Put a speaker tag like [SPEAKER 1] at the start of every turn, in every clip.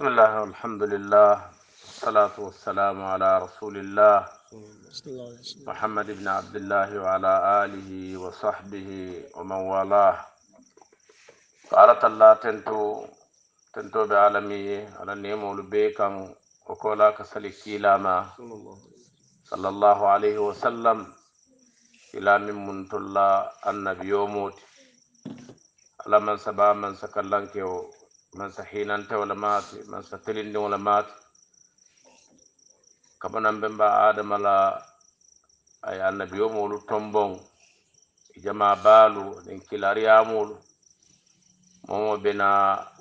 [SPEAKER 1] بسم الله والحمد لله والصلاة والسلام على رسول الله محمد بن عبد الله وعلى آله وصحبه ومن والاه فأرت الله تنتو تنتو بعالمي على النيم لبيكم وكولا كسلي كيلاما صلى الله عليه وسلم إلى من منت الله النبي يوموت على من سبا من سكلنكيو man sa hinante wala maati man sa telinni wala maati kamanamɓe mba adama la ay annabiyomolu tombon e jama baalu ɗen kila ariyamolu momo ɓena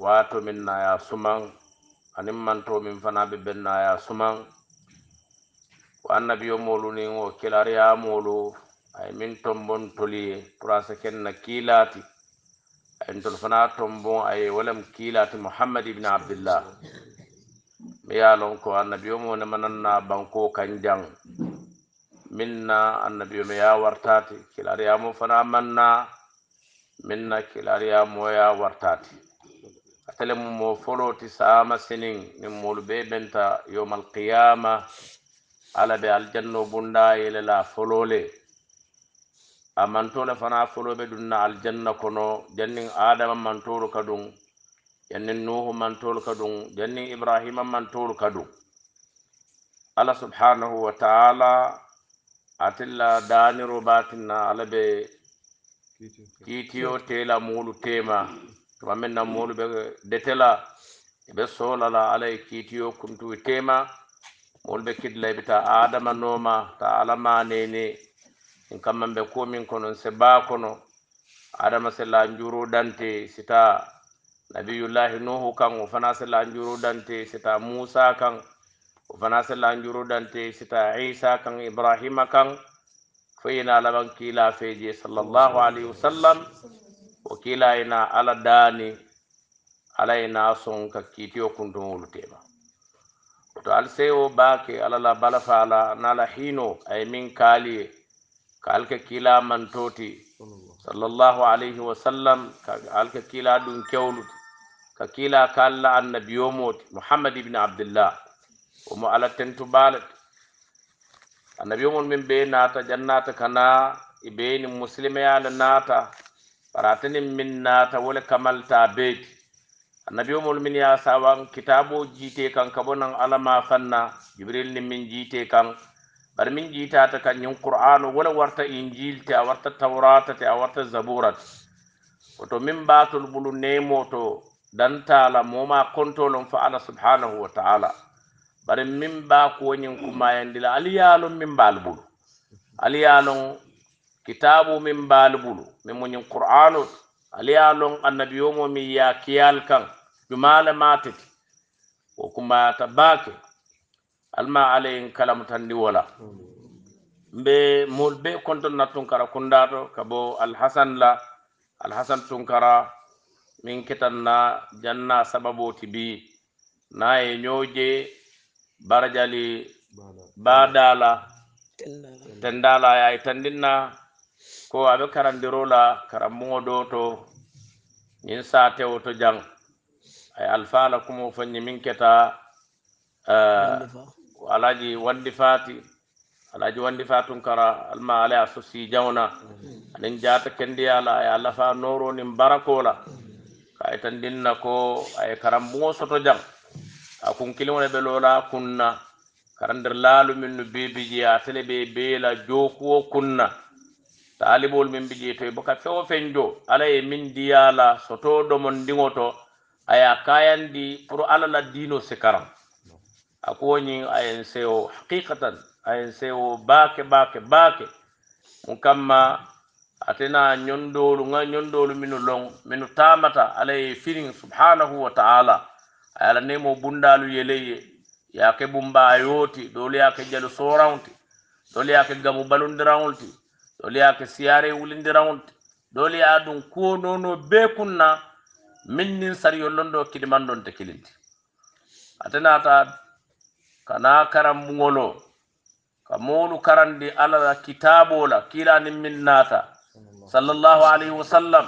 [SPEAKER 1] watomin naya suman animmantomin fana ɓe ɓen naya suman o annabiyomolu nin o kila ariyamolu ay min tombon toliye pourasa kenna kiilaati entol fana tombon aye walam kiilati muhammad ibne Abdullah. mi ye ko annabi mo ne mananna banko kan jang minna annabi o mi ya wartati kilariyamo fana manna minna kilariyamo ya wartati atele mu mo foloti sama sinin nin molu be benta yowma alqiyama ala be aljanno bunda yele la folole a mantole fana foloɓe ɗum na aljanna kono jannin adama mantolu kadum jannin nuhu mantolu kadum jannin ibrahima mantolu kadum allah subhanahu wa taala atilla daniro batin na ala ɓe kiitiyo tela muɗu tema tuma min na muɗu ɓe detela ɓe solala alaye kiitiyo kumtuwi tema muɗu ɓe kidlayɓe ta adama noma ta alamanene ɗum kammaɓe komin konon seba kono adama sella juruɗante sita nabiyullahi nuhu kan o fana sella juruɗante sita musa kan o fana sella juruɗante sita isa kan ibrahima kan foyina alaban kila feje sallllahu alayhi wa sallam o kila ina ala dani ala ina son ka kiitiyo kuntuwolu tema to alsewo bake alala balafala nala hino ay min kaaliye ka alka kila mantoti sallallahu alaihi wa sallam ka alka kila dun kyaulu ka kila ka allah Muhammad ibn Abdullah. wa omo ala annabiyo mon min ɓe nata, jannata kana muslima ya musilimeyala ta. paratinin min naata wole kamalta annabiyo mon min ya sawan kitabo jite kan kabonan nan alama fanna jibril ni min jite kan bar min jiitata kañum qur'anu wona warta injile te a warta tawrata te a warta zaburat koto min mbatol ɓolu nemo to dantala moma kontolon fa allah subhanahu wa taala bare min mba kowoñin kumayandila aliyalon min mbalɓolu aliyalon kitabu min mbalɓolu min moñin qur'anu aliyalon annabi yomo min ya kiyal kan jumalamatete wo kumayata bake alma alayin kalamutandi wala mbe mol be konton na tunkara kundato kabo alhasan la alhasan tunkara min kitan na janna sababo tibi na ye ñoje barajali badala tendala yay e tandinna ko abe karandiro la karammuo do to ñin satewo to jang ay alfala kumo fanñi min keta Ah, alaji wandi faati alaji wandi faatun kara alma ala a sosi jawna mm. anin jaata kendiyala ay allah fa noro nin barakola kay tan dinna ko ay karambuŋo soto jam a kun kilimo ne ɓe lola kunna karander laalu min no bebiji a tele ɓe beela jokuwo kunna taalibol min biji to e boka fewo fen jo ala e min diyala soto domon ndiŋo to aya kayandi pour alala dino sikaram ako woni anc o haqiqatan anc o baake baake baake um kamma atena ñonndoolu ŋa ñonndoolu minu loŋ minu taamata ala ye firin subhanahu wa taala a ye ala nemo bundaalu yeley ye yaake bumbaa yooti doolu yaake jalu sooraŋoti doolu yaake gamu balundiraŋol ti doolu yaake siyaare wulindiraŋol ti doolu ye dun kuwo noono bee kun na min niŋ sariyollondoo kidimandonte kilinti atenaata kana karanmuŋolo ka moolu karandi alla la kitaabola kiilanin min naata sallallahu alayhi wa sallam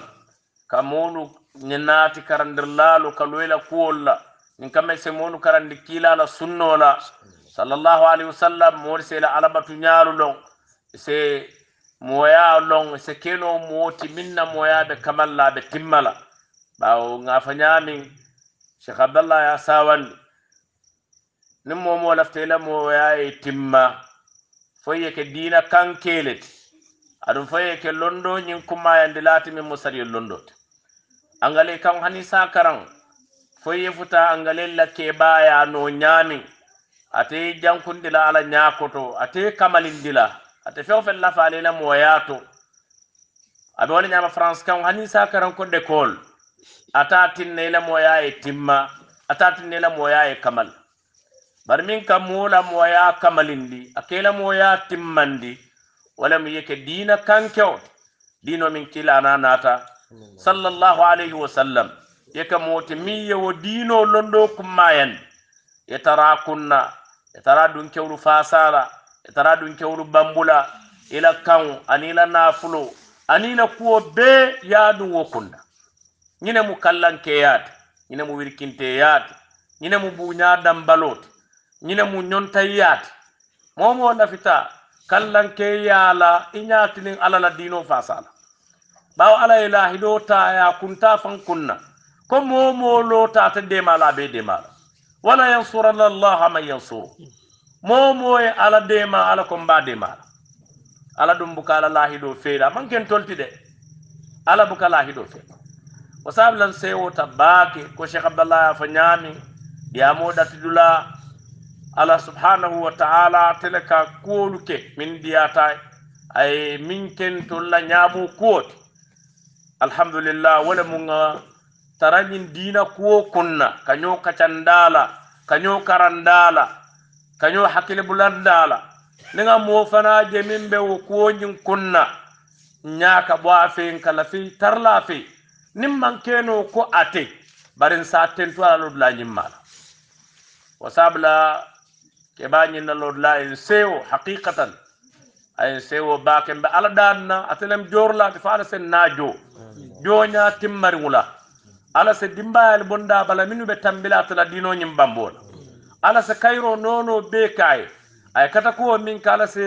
[SPEAKER 1] ka moolu naati karandirlaalu ka loyla kuwol la nin kamma se moolu karandi kiilala sunno la sallallahu alayhi wa sallam moolu se la alabatu ñaalu loŋ se moya loŋ se keno mooti min na moyaɓe kamal la ɓe timma la ɓaawo ŋafa ñaamin cheikh abdallah ya sawandi ni moo moo lafita i la mooya ye timma fo ye ke dina kan kelet adu foye ke londo ñiŋ kummayandi laati miŋ mi musari londo angale kan hani saakaraŋo foye futa angale la ya no nyami ate jankun dila ala nyakoto ate kamalin dila la ate fe feŋ lafa ale la mooyaa to a be nyama le kan faransi kaŋo hani saakaraŋ ko dekool ata tinne i la mooyaa ye timma ata tinne na la ya ye kamal bari min ka mulamu waya kamalindi akelamu waya timmandi walamu yeke dina kankeo dino min kilana nata sallallahu alayhi wa sallam yeke moti min yewo dino londo kummayan yetara kunna yetara dun kewru fasara yetara dun kewru bambula ila kan anila nafulo anina kuwo be yadun wo kunna ñinemu kallankeyaate ñinemu wirkinteyaate ñinemu buña dambalote ñine mu ñonta yaati momo nafita kallanke yaala i ñaatinin ala la diino faasala ɓaawo ala ye laahidoo taaya kunta fan kunna ko momoo lootaata deemaala a bee deemaala wala yansuranna allah man yansuru momoo ye ala deema ala ko mbaa deemaala ala dum buka ala laahidoo feeri a man ken tolti de ala buka laahidoo feeri wo saabilan seewota baake ko cheikh abdallah yaa fo ñaami yaamoo ɗatidula allah subhanahu wa taala tele ka kuwolu ke min ndiyata aye min ken tolla ñaamo kuwote alhamdulillah wole muga tarañin diina kuwo kunna kaño kacandala kaño karandala kaño hakkile bulandala niga mo fana jemin be wo kuwoñin kunna ñaaka bo a feyin kala fe tarla fe nin mankeno ko ate barin sa tentu alalodulañin mala wasabla keɓa ñinnalor la en sewo haqiqatan a en sewo bake mbe ala ɗanna atenem jorla te faala sen najo joña timmariŋula ala se dimbayal bonda bala minu ɓe tambila atala dinoñin bambona ala se kayro nono be kaye ay kata kuwo min ka ala se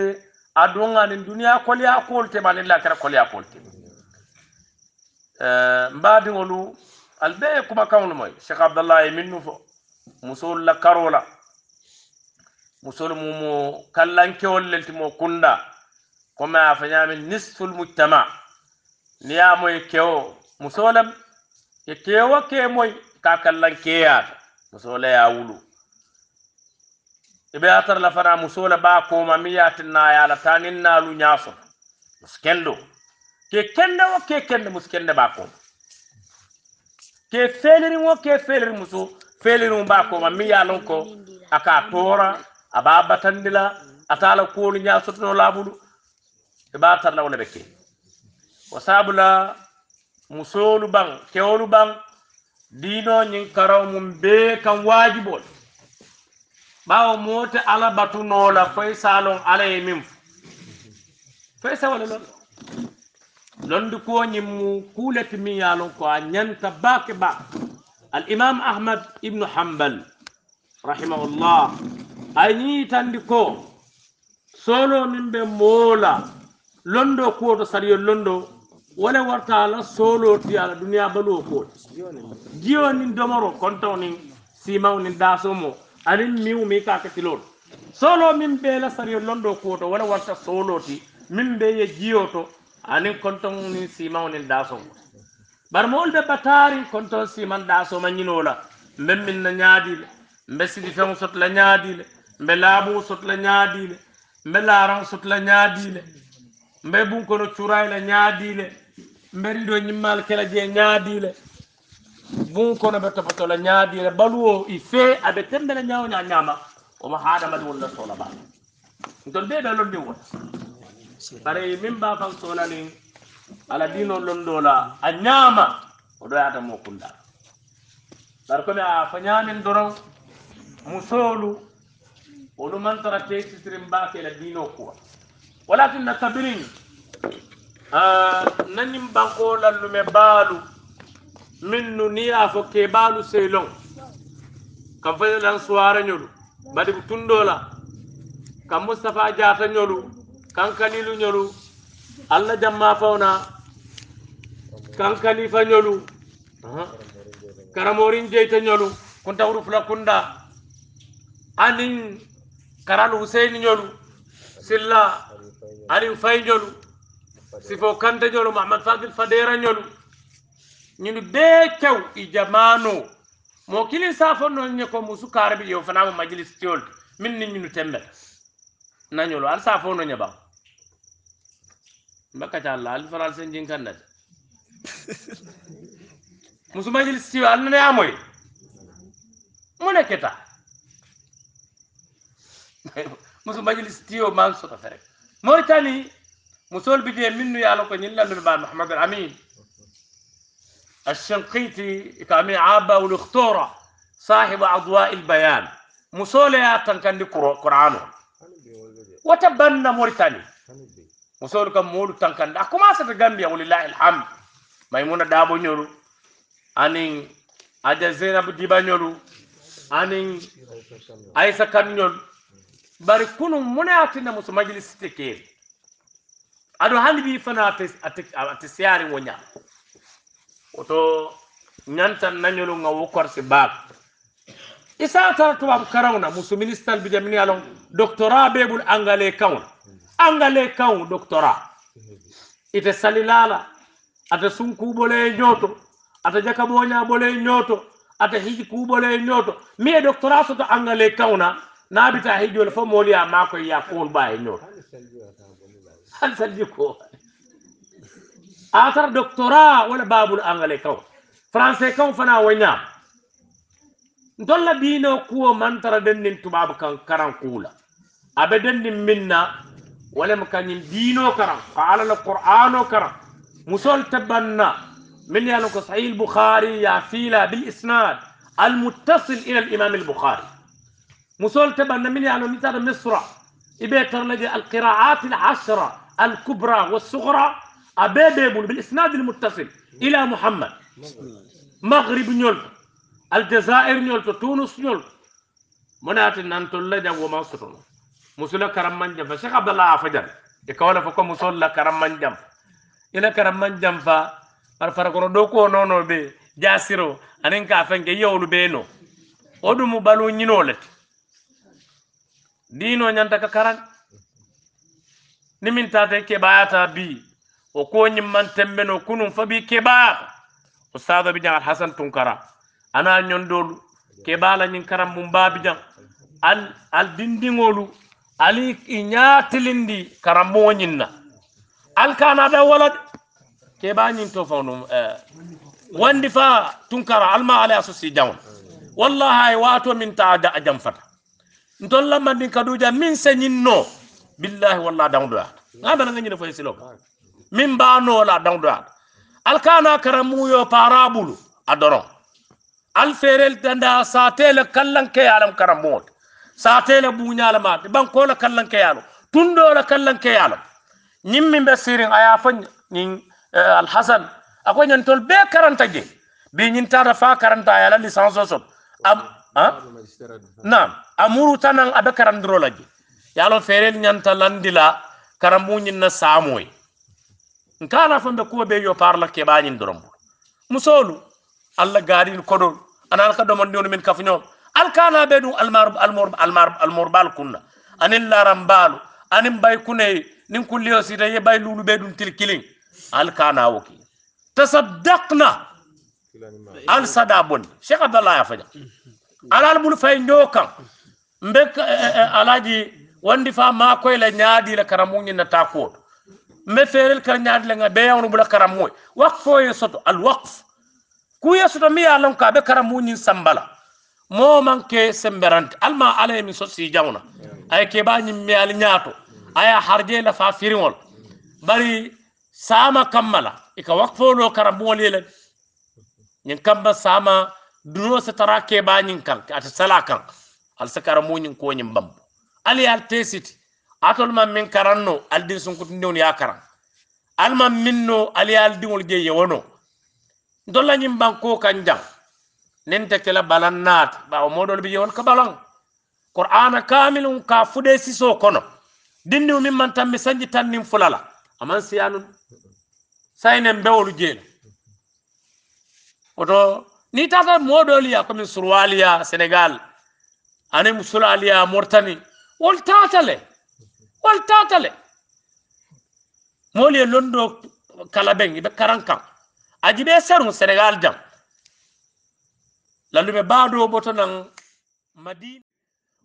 [SPEAKER 1] aduŋanin duniya koliya kol tema ni la kera koliya kol tema eh, mbadiŋolu albe kuma kaŋolu moy cheikh abdallah ye min nu fo musolu la karola musolu mumo kallankewol lel timo kunda comme a fañaami nisful mujtama niyamoye kewo musolam ke kewo ke moy ka kallankeyata musola ya wulu ibe atar la fana musola ba ko ma mi yatin na ya la tanin na lu nyaso muskendo ke kende wo ke kende muskende ba ko ke feleri wo ke feleri muso feleri mu ba ko ma mi ya lon ko aka tora a ɓa batandila atala kuwolu ña sotono laɓulu ɓe ɓa tarna wona ɓe ke o sabula musolu ɓan kewolu ɓan dinoñin karaw mum be kam wajibol ɓawo moote ala batunola foy salon ala e min fo foy sawale lon londi koñin mu kuulete min yalon ko a ñanta baake ba al imam ahmad ibnu hambal rahimahullah ayii tandi ko soolonin ɓe moola londo kuwoto sariyol londo wole warta ala soolorti ala duniya baluwo kuwoti jiyo nin domoro kontow nin simaw nin daasomo anin miwu mi kakatilol soolo min ɓeela sariyol londo kuwoto wole warta soolorti min ɓe ye jiyo to anin kontow nin simaw nin daasomo bar mowol ɓe batarin kontow siman daasoma ñinola mben min na ñaadile mbe sidi feŋ sot la ñaadile mbe laabu sotla ñaadiile mbe laaran sotla ñaadiile mbe bunkono curayla ñaadiile mbe rido ñimmal kela jee ñaadiile bunkono ɓe topotola ñaadiile baluwo i fee aɓe tembele ñawoña ñaama omo haadamadi wolla soola baa ton de ɓe londi wona bareyi min baafan soolani ala diino londola a ñaama o ɗo yaata mo kunda bare comme a fo ñaamin doron musoolu wolu mantara te sisirin ba ke la dino kuwa walati na tabirin uh, ah, nanyin bako lallume balu minnu ni a fo ke balu selon kan fa lan suwara nyolu badi tundola kan mustafa jata nyolu kan kalilu nyolu alla jamma fauna kan kalifa nyolu uh -huh. karamorin jeita nyolu kunta urufla kunda anin karal husein ñolu silla alim fay ñolu sifo kante ñolu mahamad fadil fadera ñolu ñunu bee kew i jamano mo kilin safo no ñe ko musu karabi yow fanama majlis tiol min ni ñunu tembel na ñolu al safo no ñe ba mbaka ta la al faral sen jin kan nat musu majlis tiol al na ya moy mo ne ketta musu majlis tiyo mansoto fere mauritani musol bidie minnu yaalo ko ñillandun ba mahamadul amin alshenkiti ko amin abaul ihtora sahibu adwai lbayan musoloya tankandi qouran o wata banna mauritani musolu kam moolu tankandi a commencete gambia walillahi lhamd maymuna daaboñolu anin aja zenab dibañolu anin aysa kanñolu bari kunu mune atinna musu majlisi teke keeri aɗo hanndi ɓi fana ate seyari wo ñam woto ñantan nañolu nga wo si bak isa tara tubabu karawna musu minister bi jamini alon doctorat bebul angale kawna angale kaw doctorat ite salilala ata sunku e ate ata jakaboñaɓole bole nyoto ata hiji kubole nyoto mie mi e doctorat soto engrais kawna نابتا هيجو الفمول يا ماكو يا فول باي نور هل سلجيكو آثر دكتورا ولا باب الأنجلي كو فرانسي كو فنا وينا دولا بينو كو مانترا دنين تباب كان كران كولا أبدن منا ولا مكان دينو كران فعلا القرآن كران مسول تبنا من يالوك صحيح البخاري يا فيلا بالإسناد المتصل إلى الإمام البخاري مسول تبنا من يعلم مثال مصر إبيتر لقي القراءات العشرة الكبرى والصغرى أبيبيبون بالإسناد المتصل إلى محمد مغرب نيول الجزائر نيول تونس نيول منات نانتول لجا ومصر مسول كرم من جنب شيخ عبد الله عفجر يقول فكو مسول كرم من جنب إلى كرم من جنب فارفرقرو دوكو نونو بي جاسرو أنين كافنك يولو بينو ودو مبالو نينولت dino ñanta ka karan nimin tata keɓata bi o ko ñimman tembeno kunum fabi keɓar ustado biñag al hasan tunkara ana ñondolu keɓala ñin karan mum babiñag al al dindiŋolu ali i ñatilindi karan mo ñinna alkana ɗa walad keɓa ñin to fanum eh, wandi fa tunkara alma ala asosi jawn wallahi ay wato min ta a jam fata ntol lamandin kaduja min se nyin no billahi walla dangdoyata gamena nga ñine foye silom min mbanola dangdoyata alkana karamu muyo parabulu a doron alferel danda satele kallankeyalam kara moote satele buñalamate bankola kallankeyalam yalo kallankeyalam min be sirin aya fo ñin eh, alhasan ako tol be karanta je bi ñin tata fa karanta yala licence o sot am ah? nam a murutanan abe karandiro la je ye a lon feereli ñanta landi la karanbuñin na saamo ye nka la fo be kuwo be yo paaro la keɓañin doron bulu musolu allah gaarin kodol anan ka domondiwolu min kafuñol alkana be ɗum almar almor almar almor baal kunna anin laran baalu anin bay kuney nin kulliyo sita ye bay lulu be ɗum til kilin alkana woki tasaddakna al sada bonni cheikh abdallah ya faña alal bulu fay ño kan mbe eh, eh, eh, alaji wandi fa ma koy la nyaadi la karamu ni na takuo mbe ferel kar nyaadi la nga be yawnu bula karamu waqfo ye soto al waqf ku ye soto mi yalon ka be karamu ni sambala mo manke semberante alma ala mi so si jawna ay ke ba ni mi al nyaato ay harje la fa firinol bari sama kammala ika waqfo lo karamu le la nyin kamba sama duro se tara ke ba nyin kan ata sala kan halsakara muñin koñin bambo ala yal tesiti atolma min karanno aldin sunkutindewn ya karan alma minno ala yal diŋol je yewono ndollañin banko kan jaŋ ninte kela balan naati bawo modol be yewol ka balan qur'ana kamilun ka fude siso kono dindiw min man tanmi sanji tannin fulala aman siyanun saynen bewolu jeena oto ni tata modol ya komin surwaliya senegal ani musol aliya a mortani wol tatale wol tatale moolu ye londo kalaben ibe karan kan aji be serun senegal jam lalume baado boto nan madina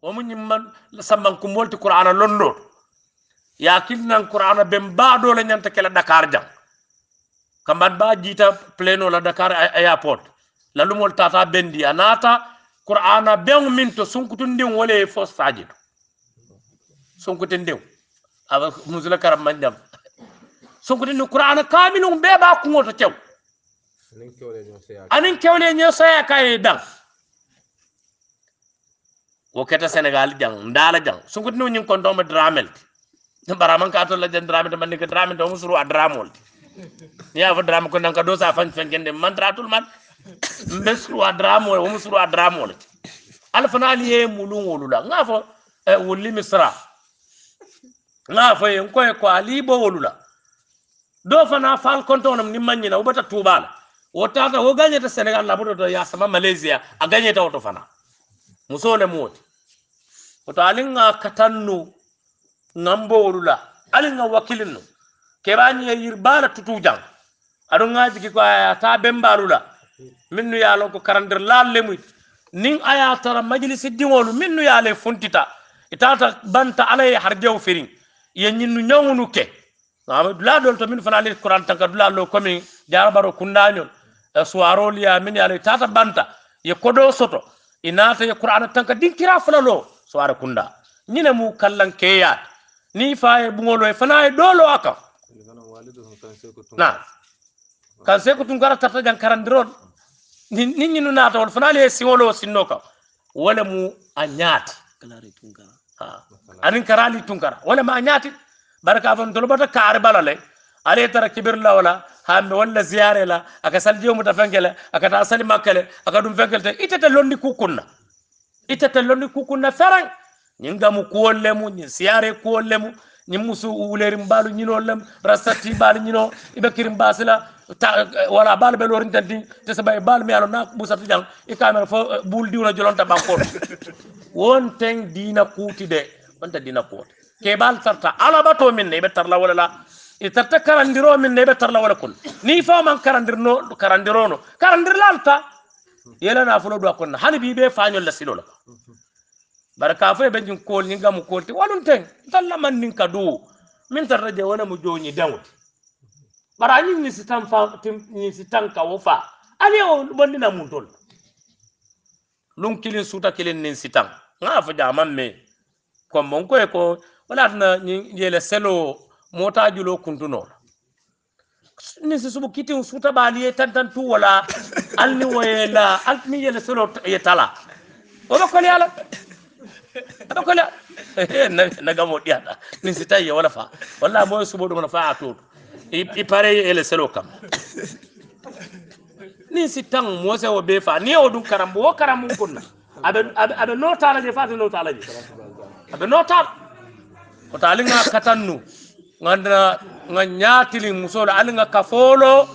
[SPEAKER 1] womu ñimman sammankumolti qur'ana londo yakil nan qur'ana ben bado la ñanta kela dakar jam kambat ba jiita pleno la dakar airport lalumol tata bendi a naata qur'ana ben min to sunkutundin wala fo sajidu sunkutundin aba musula karam manjam sunkutundin qur'ana kamilun be ba kungo to tew anin kewle nyo saya kay dal wo keta senegal jang ndala jang sunkutundin nyin kon do ma dramel baraman ka to la jang dramel man ni dramel do musuru adramol ya fa dram ko nan ka do sa fan fan gende man tratul man mbe suru adramole womu suru adramole ti ala fana ali ye mulu wolula nga fo eh, eh wulli misra nga fo ye nkoye ko ali bo wolula do fana fal kontonam ni o manyina ubata tubala o tata wo gagnata sénégal labototo ya sama malaysia a gagnata woto fana musole muwoti woto alin ga katannu ngambolula alin ga wakilinnu keɓani ye yir bala tutu jang aɗon ga jigi ko aya ta bembalula minnu ye a lon ko karandir laal lemu muy nin a ye tara majlisi diŋolu minnu ye a le funtita itata banta ala ye harjew firin ye ñinnu ñawunu ke dula dol to min fana ali kuran tanka dula lo komin jarabaro kundañol suwarol ya min ye ala itata banta ye kodo soto inata ye qur'ana tanka dinkira fana lo suwara kunda ñine mu kallan keyaat ni faye buŋolo e fana ye dolo a kan na kan seko tun gara tarta jan karandirol ni ñinu naata wol fanaa le siŋoloo sinnoo kaŋ wo le mu a ñaati aniŋ karaali tunkara wo le ma a ñaati bari ka a fo ntolobata kaari bala le ala tara kibiri la wo la hambe wolu le ziyaare la a ka salijio muta fenke le a ka taa sali makke le a ka dum fenke le te itete londi kukun na itete londi kukun feraŋ ñiŋ gamu kuwol le mu ñiŋ siyaare kuwol le mu ñiŋ musu wuleerin baalu ñinoo lem rasta tii baalu ñinoo i baasi la wala bal be lorin tanti te sabay bal me alon na busatu jang e kamera fo eh, bul diwna jolonta bankor won teng dina kuti de wonta dina kuti ke bal tarta ala bato min ne be tarla wala la e tarta karandiro min ne be tarla wala kun ni fa man karandirno karandirono karandir lalta yela na fulo do konna hani bi be fañol la silola barka fo e benjin kol ni gamu kolti walun teng talla man nin kadu min tarra je wala mu joni dawti bara ñing ni sitan fa ni sitan kawo fa ani o na mun ton lun kilin suta kilin nin sitan nga fa jaman me ko mon ko e ko wala tana ñing yele selo mota julo kuntuno ni si subu kitin suta bali tan tan tu wala ni wayela altni yele selo yetala o ba ko yala ba ko la na gamo diata ni sitai wala fa wala mo subu do na fa atoto i pare ele selo kam ni si tan o be fa ni o ya dun karambo o karambo kunna abe abe abe no tala je fatu no tala je abe no tala ko tali nga katannu ngandana nga nyaatili la ali nga kafolo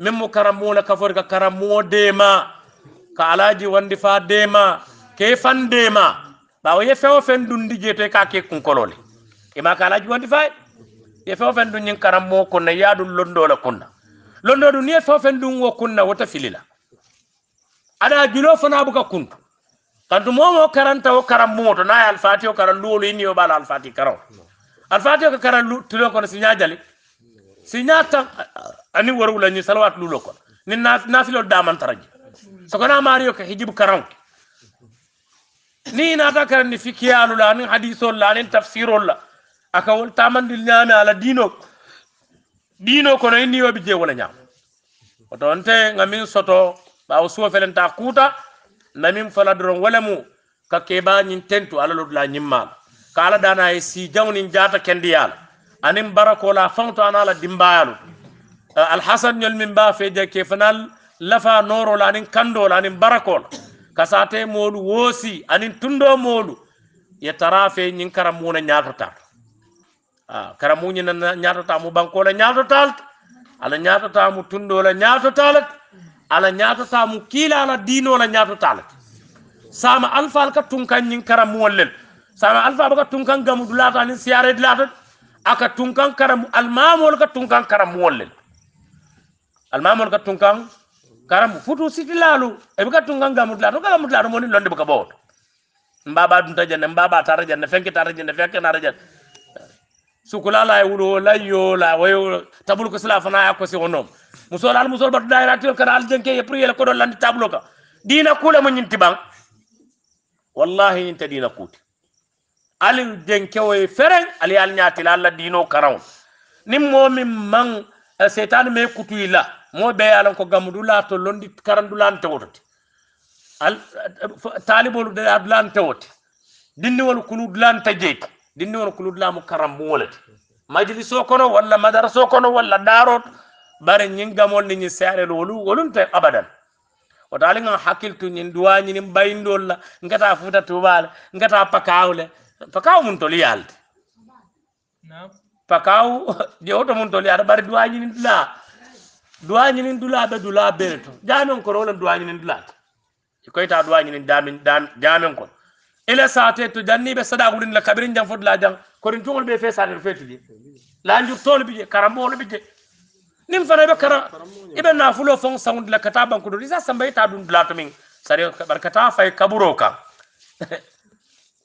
[SPEAKER 1] memmo karambo la kafori ka karambo dema ka alaji wandi fa dema ke fan dema bawo ye fewo dundi je to ka ke kunkolole e ma ka alaji wandi fa e fewfen du ñin karammo kunna yaadu londola kunna londo du ni e fewfen du wo kunna wota filila aɗa julo fana buka kuntu kantu momo karanta o karammo to naye alfati o kara luwolu inni o ɓala alfati karao alfati o ka kara tulon kono siña jali siña tan ani worowulañi salawat lulo kono ni nafilo damantaraji sokona mario ka hijibu karan ni inata karani fikiyalula anin hadisol la anin tafsirol la akawol tamandil ñaami ala ɗino ɗino kono inni yoɓe je wona e ñaam otonte gamin soto ɓawo suwo felenta kuuta namin fala doron walemu ka keɓañin tentu ala lodula ñimmala ka ala dana e si jawnin jata kendiyala anin barakola fanto anala dimbayalu eh, alhasan ñol min mbaa feje ke fanal lafa norola anin kandola anin barakola kasate molu woosi anin tundo molu ye tara fe ñin karam muna ñatotata Ah, kara muñina ñatota mo bankola ñatotalat ala ñatota mo tundola ñatotalat ala ñatota mo kiilala diinola ñatotalat sama alfal ka tunkanñin kara muwollel sama alfal baka tunkan gamudu lata nin siyaredi latat aka tunkan kara almamol ka tunkan kara muwollel almamol ka tunkan kara mu futu siti lalu ebe ka tunkan gamudu lata ka gamudu lata moni londe baka bawoto mbaba dunta jenne mbaba tara jenne fenki tara jenne fenki tara jenne sukula la e wulo la yo la wayo tabul ko sala fana e e ko si wonom musol al musol bat daira tel kana al denke ye priye ko don landi tablo ka dina kula mo nyinti bang wallahi nyinta dina kuti al denke way feren al yal nyati la la dino karaw nim mo min man setan me kutu la mo be yalan ko la to londi karandulan tewoti al talibul de adlan tewoti dinni wal kunu ta tajeti dinni won kulut lamu karam mu wolete majliso kono walla madaraso kono walla daarot bare ñin gamol ni ñin seerel wolu wolum te abadan wotaali ŋan hakkiltu ñin duwañinin bayindol la ngata futa tubale ngata pakaw le pakaw mun toli yaalde pakaw jewoto mun toli yaalde bare duwañinin dula duwañinin dula be dula bele to jaamen kono wolen duwañinin dulate koyta duwañinin jaamen kono ila sate to janni be sada gudin la kabirin jam fot la jam ko rin tungol be fe sate fe tudi la njuk tol bije karambo lo bije nim fana be kara ibe na fulo fon sound la kata ban ko do sambay ta dun blato min sare barkata fay kaburo ka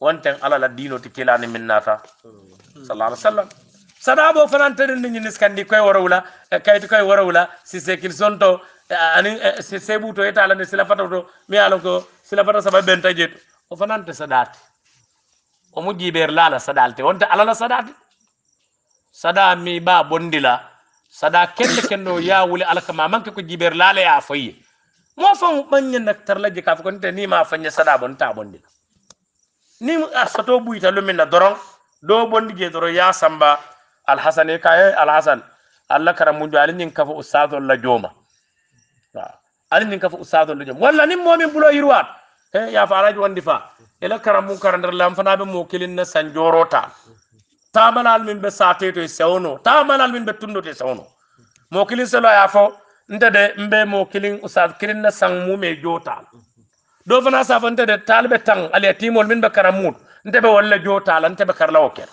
[SPEAKER 1] wonten ala la dino ti kelani min nata sallallahu alaihi wasallam sada bo fana eh, eh, eh, tan ni ni skandi koy warawla kayti koy warawla si sekil sonto ani si sebuto eta la ni sila fatato mi ala sila fatato sabay bentajeto o fananta saɗate o mujjiɓeer laala saɗalte wonta alala saɗate saɗa mi ɓa bondila saɗa kelle kenno ya wule alaka ma manke ko jiɓeer laala ya e foyye mo fan ɓaññe nactarlaje kaf konte nima fañe saɗa bonta bondila ni soto ɓuyta lumina doron ɗo bondige doro ya samba alhasane ka e, e alhasan allah kara muju alinin kafo ustadollah jooma alinin kafo ustadollah jooma walla nin momin ɓulo yirwaɗo e ya fara ji wandi fa ila karamu karandar lam fana be mo kilin na sanjorota tamalal min be sate to sewno tamalal min be tundo to sewno mokilin kilin selo ya fo nte de mbe mo kilin ustad kilin na sang mu me jota do fana sa fa nte de talbe tang ali yatimol min be karamu nte be walla jota lan nte be karlawo ker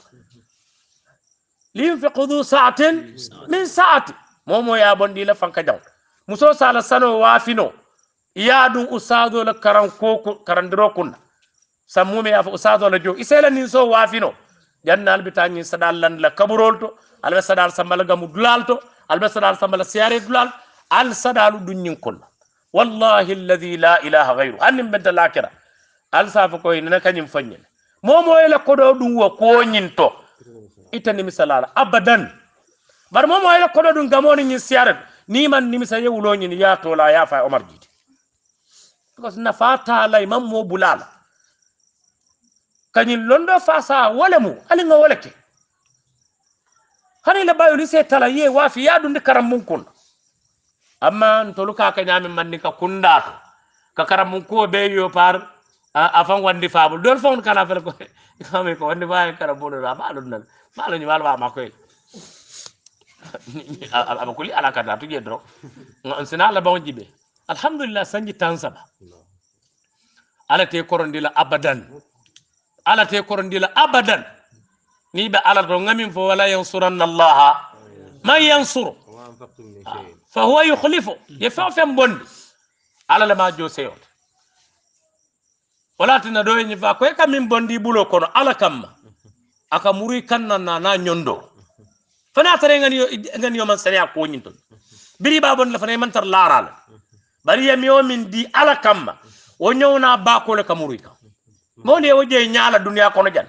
[SPEAKER 1] linfiqu du sa'atin min sa'ati momo ya bondi la fanka jaw muso sala sano wafino yaadum usado la karan ko karandiro kunna sammume yafa usado la jo isela nin so waafino janna albita ñin saɗal lan la kaburol to alɓe saɗal gamu dulal to alɓe saɗal sambala siyare dulal al saɗalu ɗum ñin kolla wallahi alladi la ilaha gayru hannin benta lakira al safa koye nana kañum faññene momoyla koɗo ɗum wo koñin to itanimi salala abadan bar momoyla koɗo ɗum gamoni ñin ni man nimisa ya tola ya yafa omar ji because nafata la imam mo bulala kañin londo fasa wala mu ali nga wala ke hani la bayoli se tala ye wafi yadundi karam mun kunna amma ntolu ka ka ñaami manni ka kundaatu ka karam mun kuwo be yo par a fan wandi faabul dol fon kana fel ko kami ko wandi baaye karam bulu la maalu nan maalu ñu wal ba ma koy ala kada je dro sina la bawon jibe alhamdulillah sanji tan saba ala te korondila abadan ala te korondila abadan ni be ala to ngamin fo wala yansuranna allaha man yansuru fa huwa yukhlifu ye ya, fen fen bondi ala le ma jo seyo wala tina do ni fa ko e kamin bondi bulo kono ala kamma aka muri kanna na na nyondo fana tare ngani ngani yo man sare ko nyinto biri babon la fana e man tar laral bari ya miwo min di ala kamma wo ñowna baakole kamuruy kam mawni ye wo jeye ñaala duniya kono jan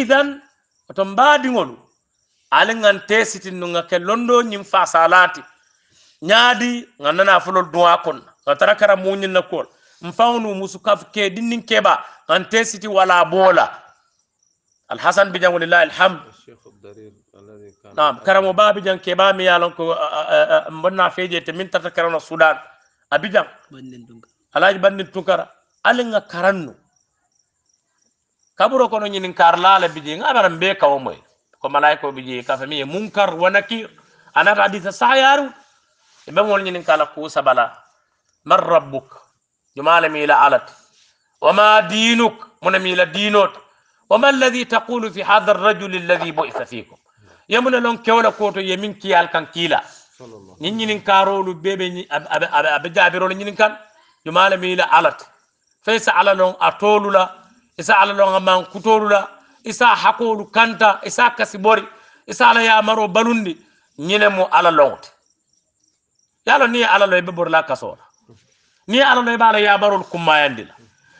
[SPEAKER 1] idan oto mbaadiŋolu ali ŋan teesitinu ŋa ke londo ñiŋ fasalaati ñaadi ŋa nana folol duwa konna ŋa tara kara muñin na kuwol nfaŋonu musu ke dinniŋ keba ŋan teesiti wala bola الحسن بجان ولله الحمد نعم كرم باب bijang kebami يالون كو مبنا فيجي تمين تتكرن السودان أبيجان علاج بندن تنكر ألنغا كرنو kaburo kono ñinin kar laala biji nga baram be kawo moy ko malaiko biji ka fami munkar wa nakir ana hadisa sayaru e be mon ñinin ku sabala mar rabbuk jumala mi alat wa ma dinuk munami la dinot وما الذي تقول في هذا الرجل الذي بعث فيكم يمنا لون كولا كوتو يمين كيال كان كيلا نيني نكارولو بيبي ابي جابرو نيني كان يمال ميلا علت فيس على لون اتولولا isa ala lon aman kutolula isa hakolu kanta isa kasibori isa ala ya maro balundi ñine mo ala lonte yalo ni ala loy be borla kasola ni ala loy bala ya barol kummayandila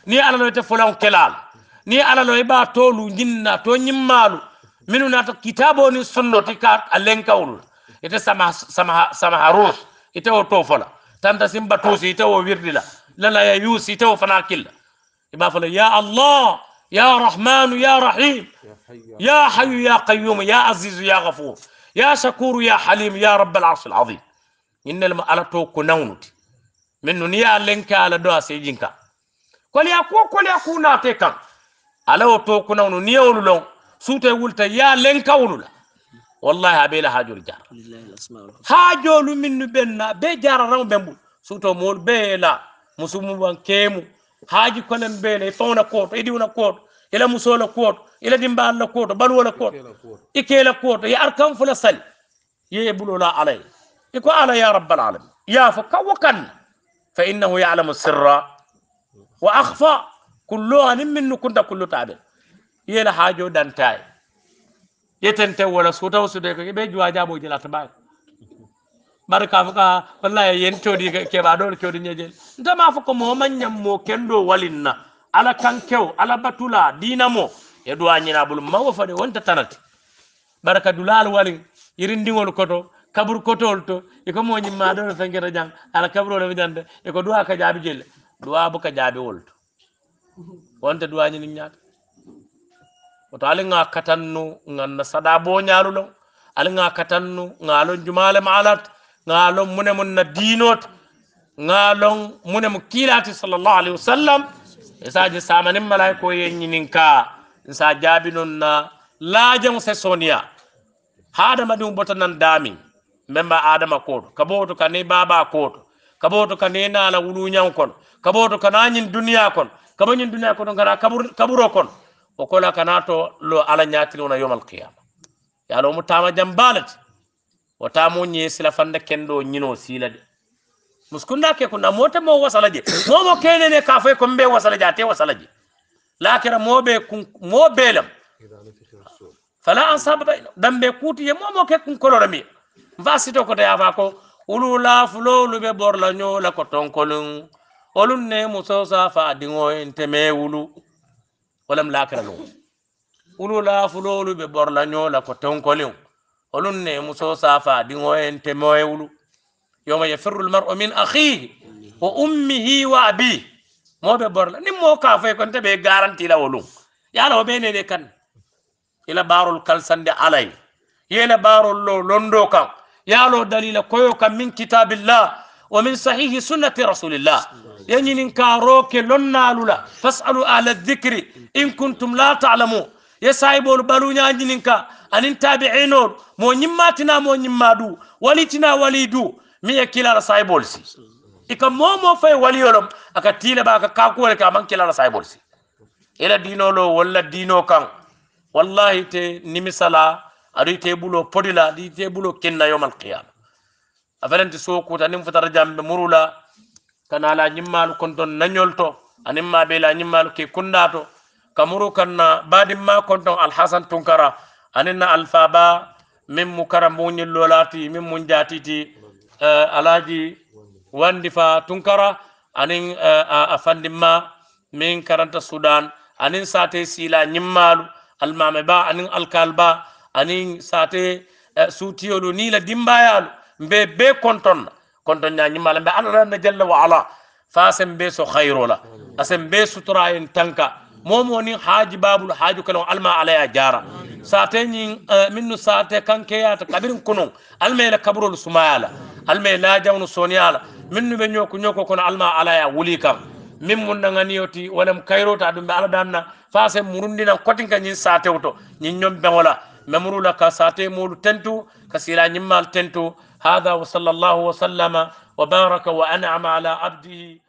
[SPEAKER 1] ni ala loy te fulan kelala ni alalo e ba tolu jinna to nyimmalu minu nata kitabo ni sunno te ka alenkawul ite sama sama sama harus ite o tofola tanta simba tusi ite o wirdila lala ya yusi ite o fanakilla ima fala ya allah يا رحمن يا رحيم يا حي يا قيوم يا عزيز يا غفور يا شكور يا حليم يا رب العرش العظيم إن لما ألتو كنونت من نيا لنكا على دوا سيجنكا كل يكو na يكو ناتيكا ala wo to kunawnu niŋ ye lon loŋ wulta ya a lenka wolu la wallahi a be la haajolu jara haajoolu minnu ben na bee jararaŋo ben bulu suuto moolu bee la musumu keemu haaji kolen bee la i faŋo la kooto i diŋo la kooto i la musoo la kooto i la dimbaal la kooto baluwo la kooto i la kooto ye arkaŋ fo la sali ye bulu la alay ye ala ya rabbal alamin ye a fo kawo fa innahu yalamu sirra wa akhfa kullo anin min nukunta kullo taɓe yela haajo dantaye yetente wala suutaw sude ko ɓe juwajaɓo jelata mbawi bar ka fo ka wallahi yen coodi keɓa ɗo coodi ñejel ntama fo ko moma ñammo kendo walinna ala kankew ala batula dinamo e duwa ñinabol mawo fade wonta tanate bara ka dulal walin yirindiŋol koto kabur kotol to eko moñimma ɗo no fenketa jang ala kaburole fo jande eko duwa ka jabi jelle duwa bu ka jabi wol wonte duwañi nin ñaata woto aliga katannu ganna saɗa boñaru ɗon aliga katannu galon jumalem alat galon mune mun na dinot galon mune mu kilati sallallahu alayhi wasallam esaji samanin malayiko yeñinin ka e sa jaabi non na laajan se sonia hadama ɗum boto nan daamin memba adama koto kabooto ka ni baba koto kabooto ka ni nala wuluñan kon kabooto ka nañin duniya kon kama ñin duniya ngara kabur kaburo kon o kola kana to lo ala ñatilona yomal qiyam ya lo mu tama jam balat o tamo ñe sila fande kendo ñino sila de muskunda ke kunna mota mo wasala je mo mo kene ne ka foy kombe wasala je te wasala je lakira moɓe mo belam fala ansaba bayna dambe mo mo ke kun kolorami va sito ko daya fa ko ulula fulo lu be bor la ñola ko tonkolun قلن نمو سوسا فادنو انتمي ولو ولم لاكرلو ولو لا فلولو ببرلانيو لكو تنكوليو قلن نمو سوسا فادنو انتمي ولو يوم يفر المرء من أخيه وأمه وأبيه مو ببرلا نمو كافي كنت بي غارنتي لا ولو يالو بيني دي كان إلا بارو الكالسان دي علي يالا بارو اللو لندوكا يالو دليل كويوكا من كتاب الله ومن صحيح سنة رسول الله ينين كاروك لنا لولا فاسألوا ala الذكر in كنتم لا تعلمون ye sayibolu baluña ñininka anin tabiinol mo nyimmatina mo nyimmadu walitina walidu mi la sai sayibol si mo mo fay waliyolom akatila ba ka kakuwole ka man kila la sayibol si ila dinolo wala dino kan wallahi te nimisala ari te bulo podila di te bulo kinna yomal qiyam a ferenti sokuta nin jambe murula kana la ñimmaalu konton nañol to anin be la ñimmaalu ke kundato kamuru kanna badim ma konton alhasan tunkara anin na alfaba min mu kara lolati min munjati ti uh, eh, alaji wandi fa tunkara anin uh, eh, ma min karanta sudan anin sate sila ñimmaalu almame ba anin alkal ba anin sate uh, eh, suutiyolu ni dimbayalu mbe be kontonna كنت نعني مالا بأن جل وعلا فاسم بيسو خيرو اسم بيسو ترائن تنكا مومونين حاج باب الحاج كنو علما عليها جارا ساتين آه، منو ساتين كان كيات كبيرن كنو علما إلى كبرو لسمايالا علما لا جاونو سونيالا منو بنيوكو نيوكو كنو علما عليها وليكا من من نغنيوتي ولم كيرو تعدم بألا دامنا فاسم مروندينا كوتنكا نين ساتين وطو نين يوم بمولا memuru la ka sate mulu tentu هذا وصلى الله وسلم وبارك وأنعم على عبده